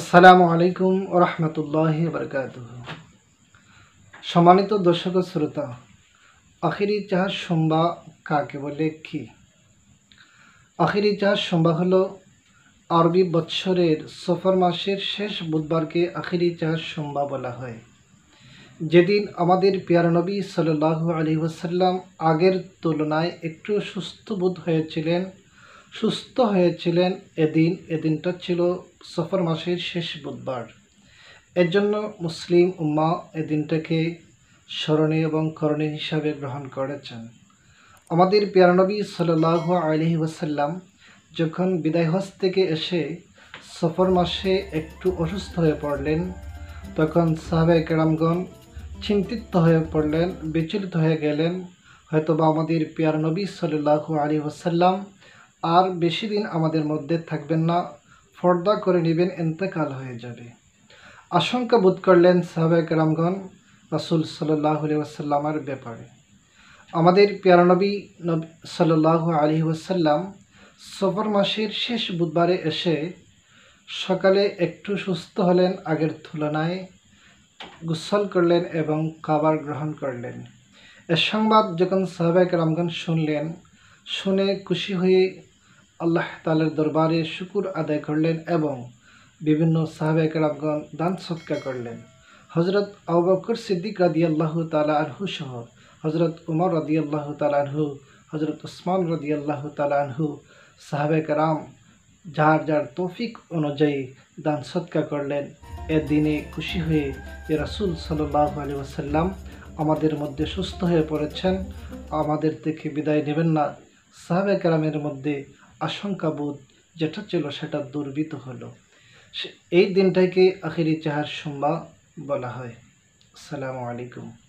আসসালামু আলাইকুম রহমতুল্লাহ বরকাত সম্মানিত দর্শক শ্রোতা আখিরি চাহাজ সম্বা কাকে বলে কি আখিরি চাহাজ সম্বা হলো আরবি বৎসরের সফর মাসের শেষ বুধবারকে আখিরি চাহাজ সম্বা বলা হয় যেদিন আমাদের পিয়ার নবী সাল্লাহু আলী ওসাল্লাম আগের তুলনায় একটু সুস্থ বোধ হয়েছিলেন সুস্থ হয়েছিলেন এদিন এদিনটা ছিল সফর মাসের শেষ বুধবার এর জন্য মুসলিম উম্মা এদিনটাকে স্মরণীয় এবং করণীয় হিসাবে গ্রহণ করেছেন আমাদের পিয়ারনবী সাল্লাহ আলহি ওসাল্লাম যখন বিদায় হস থেকে এসে সফর মাসে একটু অসুস্থ হয়ে পড়লেন তখন সাহেব কেরামগণ চিন্তিত হয়ে পড়লেন বিচলিত হয়ে গেলেন হয়তোবা আমাদের পিয়ার নবী সাল্লাহ আলী ওসাল্লাম আর বেশি দিন আমাদের মধ্যে থাকবেন না ফর্দা করে নেবেন এন্তেকাল হয়ে যাবে আশঙ্কা বোধ করলেন সাহাবেক রামগণ রাসুল সাল্লাহ ওয়াসাল্লামার ব্যাপারে আমাদের পিয়ারানবী নবী সাল্লাহ আলী ওয়াসাল্লাম সফর মাসের শেষ বুধবারে এসে সকালে একটু সুস্থ হলেন আগের তুলনায় গুসল করলেন এবং খাবার গ্রহণ করলেন এ সংবাদ যখন সাহাবেক রামগণ শুনলেন শুনে খুশি হয়ে আল্লাহ তালের দরবারে শুকুর আদায় করলেন এবং বিভিন্ন সাহাবেকরামগণ দান সৎকা করলেন হজরত আবকর সিদ্দিক রাদি আল্লাহ তালা আনহু সহ হজরত উমর রাদি আল্লাহ তালা আনহু হজরত উসমান রাদি আল্লাহ তালা আনহু সাহাবেকরাম যার যার তৌফিক অনুযায়ী দান সৎকা করলেন এ দিনে খুশি হয়ে যে রাসুল সাল্লাহ আলী ওসাল্লাম আমাদের মধ্যে সুস্থ হয়ে পড়েছেন আমাদের থেকে বিদায় নেবেন না সাহাবেকরামের মধ্যে আশঙ্কাবোধ যেটা ছিল সেটা দুর্বৃত হলো এই দিনটাকে আখিরি চাহার সোম্মা বলা হয় আসসালামু আলাইকুম